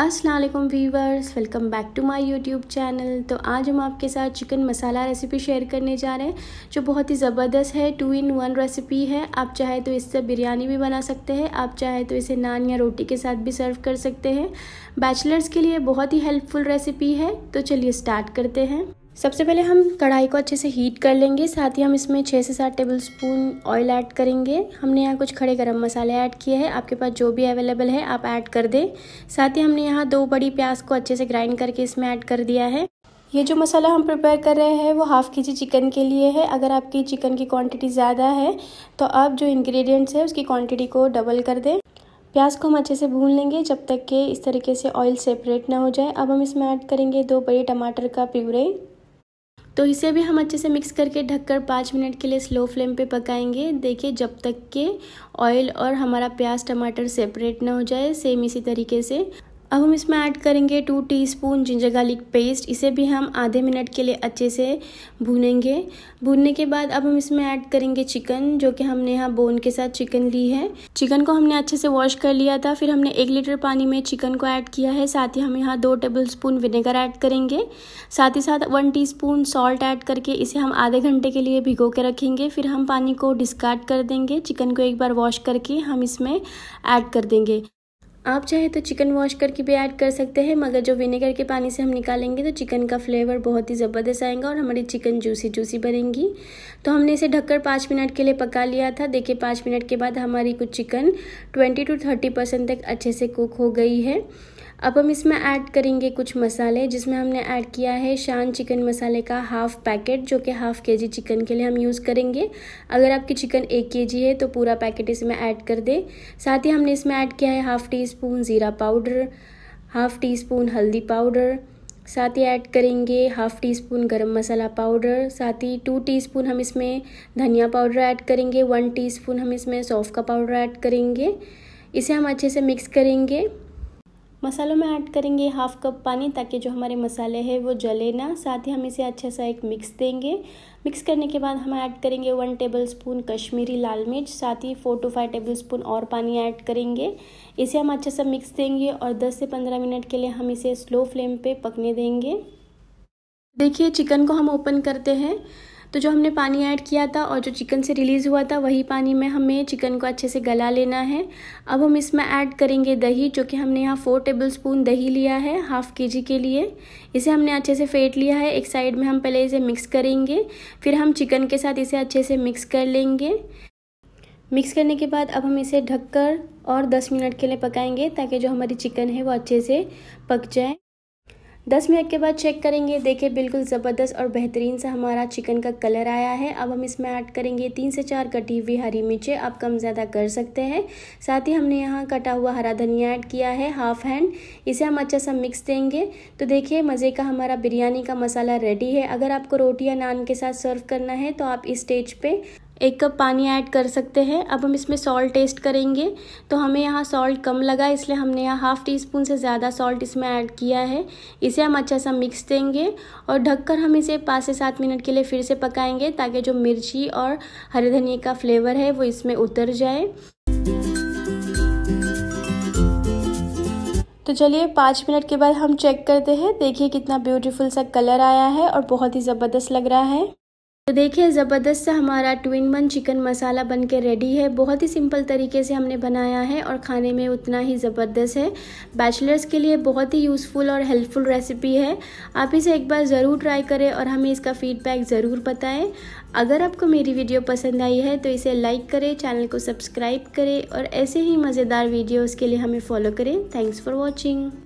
Aslam viewers welcome back to my YouTube channel तो आज हम आपके साथ चिकन मसाला रेसिपी शेयर करने जा रहे हैं जो बहुत ही ज़बरदस्त है टू इन वन रेसिपी है आप चाहे तो इससे बिरयानी भी बना सकते हैं आप चाहे तो इसे नान या रोटी के साथ भी सर्व कर सकते हैं बैचलर्स के लिए बहुत ही हेल्पफुल रेसिपी है तो चलिए स्टार्ट करते हैं सबसे पहले हम कढ़ाई को अच्छे से हीट कर लेंगे साथ ही हम इसमें छः से सात टेबल स्पून ऑयल ऐड करेंगे हमने यहाँ कुछ खड़े गरम मसाले ऐड किए हैं आपके पास जो भी अवेलेबल है आप ऐड कर दें साथ ही हमने यहाँ दो बड़ी प्याज को अच्छे से ग्राइंड करके इसमें ऐड कर दिया है ये जो मसाला हम प्रिपेयर कर रहे हैं वो हाफ़ के जी चिकन के लिए है अगर आपकी चिकन की क्वान्टिटी ज़्यादा है तो आप जो इन्ग्रीडियंट्स है उसकी क्वान्टिटी को डबल कर दें प्याज को हम अच्छे से भून लेंगे जब तक कि इस तरीके से ऑयल सेपरेट ना हो जाए अब हम इसमें ऐड करेंगे दो बड़े टमाटर का प्यूरे तो इसे भी हम अच्छे से मिक्स करके ढककर पाँच मिनट के लिए स्लो फ्लेम पे पकाएंगे देखिए जब तक के ऑयल और हमारा प्याज टमाटर सेपरेट ना हो जाए सेम इसी तरीके से अब हम इसमें ऐड करेंगे two teaspoon ginger garlic paste इसे भी हम आधे मिनट के लिए अच्छे से भूनेंगे भूनने के बाद अब हम इसमें ऐड करेंगे चिकन जो कि हमने यहाँ बोन के साथ चिकन ली है चिकन को हमने अच्छे से वॉश कर लिया था फिर हमने एक लीटर पानी में चिकन को ऐड किया है साथ ही हम यहाँ दो टेबल स्पून विनेगर ऐड करेंगे साथ ही साथ वन टी सॉल्ट ऐड करके इसे हम आधे घंटे के लिए भिगो के रखेंगे फिर हम पानी को डिस्कार्ड कर देंगे चिकन को एक बार वॉश करके हम इसमें ऐड कर देंगे आप चाहे तो चिकन वॉश करके भी ऐड कर सकते हैं मगर जो विनेगर के पानी से हम निकालेंगे तो चिकन का फ्लेवर बहुत ही ज़बरदस्त आएगा और हमारी चिकन जूसी जूसी भरेंगी तो हमने इसे ढककर पाँच मिनट के लिए पका लिया था देखिए पाँच मिनट के बाद हमारी कुछ chicken twenty two thirty percent तक अच्छे से कुक हो गई है अब हम इसमें ऐड करेंगे कुछ मसाले जिसमें हमने ऐड किया है शान चिकन मसाले का हाफ़ पैकेट जो कि हाफ़ के जी चिकन के लिए हम यूज़ करेंगे अगर आपकी चिकन एक के जी है तो पूरा पैकेट इसमें ऐड कर दें साथ ही हमने इसमें ऐड किया है हाफ़ टी स्पून ज़ीरा पाउडर हाफ़ टी स्पून हल्दी पाउडर साथ ही ऐड करेंगे half teaspoon garam masala powder साथ ही टू स्पून हम इसमें धनिया पाउडर ऐड करेंगे वन स्पून हम इसमें सौफ़ का पाउडर ऐड करेंगे इसे हम अच्छे से मिक्स करेंगे मसालों में ऐड करेंगे हाफ कप पानी ताकि जो हमारे मसाले हैं वो जले ना साथ ही हम इसे अच्छा सा एक मिक्स देंगे मिक्स करने के बाद हम ऐड करेंगे वन टेबल स्पून कश्मीरी लाल मिर्च साथ ही four to five tablespoon और पानी ऐड करेंगे इसे हम अच्छा सा मिक्स देंगे और दस से पंद्रह मिनट के लिए हम इसे स्लो फ्लेम पर पकने देंगे देखिए चिकन को हम ओपन करते हैं तो जो हमने पानी ऐड किया था और जो चिकन से रिलीज़ हुआ था वही पानी में हमें चिकन को अच्छे से गला लेना है अब हम इसमें ऐड करेंगे दही जो कि हमने यहाँ फ़ोर टेबल स्पून दही लिया है हाफ़ के जी के लिए इसे हमने अच्छे से फेंट लिया है एक साइड में हम पहले इसे मिक्स करेंगे फिर हम चिकन के साथ इसे अच्छे से मिक्स कर लेंगे मिक्स करने के बाद अब हम इसे ढककर और 10 मिनट के लिए पकाएंगे ताकि जो हमारी चिकन है वो अच्छे से पक जाए दस मिनट के बाद चेक करेंगे देखिए बिल्कुल ज़बरदस्त और बेहतरीन सा हमारा चिकन का कलर आया है अब हम इसमें ऐड करेंगे तीन से चार कटी हुई हरी मिर्चें आप कम ज़्यादा कर सकते हैं साथ ही हमने यहाँ कटा हुआ हरा धनिया ऐड किया है हाफ हैंड इसे हम अच्छा सा मिक्स देंगे तो देखिए मज़े का हमारा बिरयानी का मसाला रेडी है अगर आपको रोटी या नान के साथ सर्व करना है तो आप इस स्टेज पर एक कप पानी ऐड कर सकते हैं अब हम इसमें सॉल्ट टेस्ट करेंगे तो हमें यहाँ सॉल्ट कम लगा इसलिए हमने यहाँ हाफ़ टी स्पून से ज़्यादा सॉल्ट इसमें ऐड किया है इसे हम अच्छा सा मिक्स देंगे और ढककर हम इसे पाँच से सात मिनट के लिए फिर से पकाएंगे ताकि जो मिर्ची और हरे धनिए का फ्लेवर है वो इसमें उतर जाए तो चलिए पाँच मिनट के बाद हम चेक करते हैं देखिए कितना ब्यूटीफुल सा कलर आया है और बहुत ही ज़बरदस्त लग रहा है तो देखिए ज़बरदस्त सा हमारा ट्विन बन चिकन मसाला बन के रेडी है बहुत ही सिंपल तरीके से हमने बनाया है और खाने में उतना ही ज़बरदस्त है बैचलर्स के लिए बहुत ही यूज़फुल और हेल्पफुल रेसिपी है आप इसे एक बार ज़रूर ट्राई करें और हमें इसका फीडबैक ज़रूर बताएं अगर आपको मेरी वीडियो पसंद आई है तो इसे लाइक करें चैनल को सब्सक्राइब करें और ऐसे ही मज़ेदार वीडियोज़ के लिए हमें फॉलो करें थैंक्स फॉर वॉचिंग